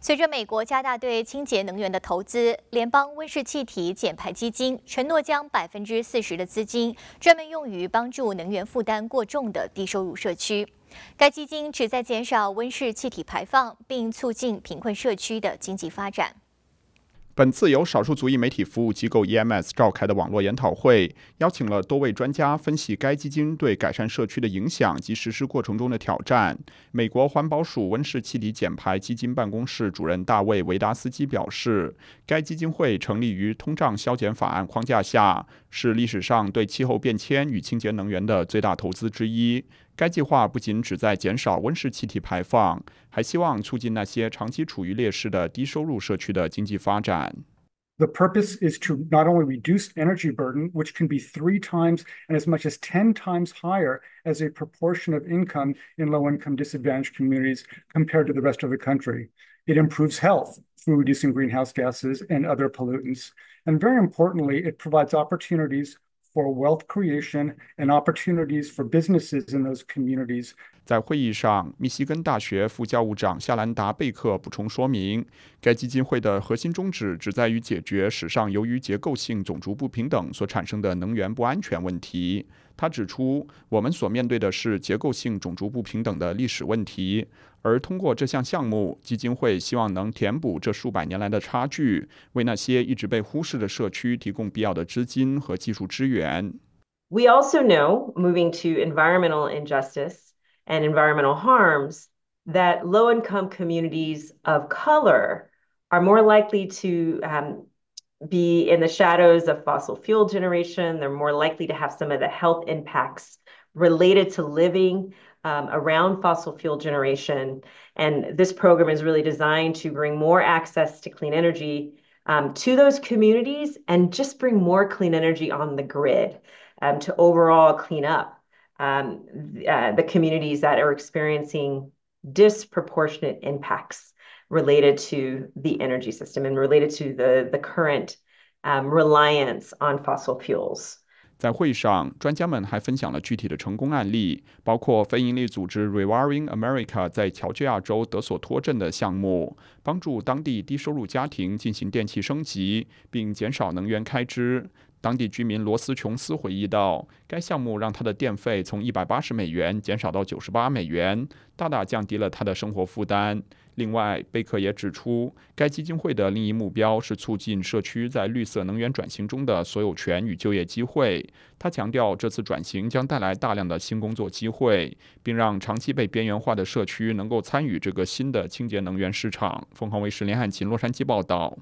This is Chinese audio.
随着美国加大对清洁能源的投资，联邦温室气体减排基金承诺将百分之四十的资金专门用于帮助能源负担过重的低收入社区。该基金旨在减少温室气体排放，并促进贫困社区的经济发展。本次由少数族裔媒体服务机构 EMS 召开的网络研讨会，邀请了多位专家分析该基金对改善社区的影响及实施过程中的挑战。美国环保署温室气体减排基金办公室主任大卫维达斯基表示，该基金会成立于通胀削减法案框架下，是历史上对气候变迁与清洁能源的最大投资之一。该计划不仅旨在减少温室气体排放，还希望促进那些长期处于劣势的低收入社区的经济发展。The purpose is to not only reduce energy burden, which can be three times and as much as 10 times higher as a proportion of income in low income disadvantaged communities compared to the rest of the country. It improves health through reducing greenhouse gases and other pollutants. And very importantly, it provides opportunities 在会议上，密西根大学副教务长夏兰达贝克补充说明，该基金会的核心宗旨只在于解决史上由于结构性种族不平等所产生的能源不安全问题。他指出，我们所面对的是结构性种族不平等的历史问题，而通过这项项目，基金会希望能填补这数百年来的差距，为那些一直被忽视的社区提供必要的资金和技术支援。We also know, moving to environmental injustice and environmental harms, that low income communities of color are more likely to um, be in the shadows of fossil fuel generation. They're more likely to have some of the health impacts related to living um, around fossil fuel generation. And this program is really designed to bring more access to clean energy um, to those communities and just bring more clean energy on the grid um, to overall clean up um, uh, the communities that are experiencing disproportionate impacts 在会上，专家们还分享了具体的成功案例，包括非营利组织 Rewiring America 在乔治亚州德索托镇的项目，帮助当地低收入家庭进行电器升级，并减少能源开支。当地居民罗斯琼斯回忆道：“该项目让他的电费从一百八十美元减少到九十八美元，大大降低了他的生活负担。”另外，贝克也指出，该基金会的另一目标是促进社区在绿色能源转型中的所有权与就业机会。他强调，这次转型将带来大量的新工作机会，并让长期被边缘化的社区能够参与这个新的清洁能源市场。凤凰卫视连汉琴，洛杉矶报道。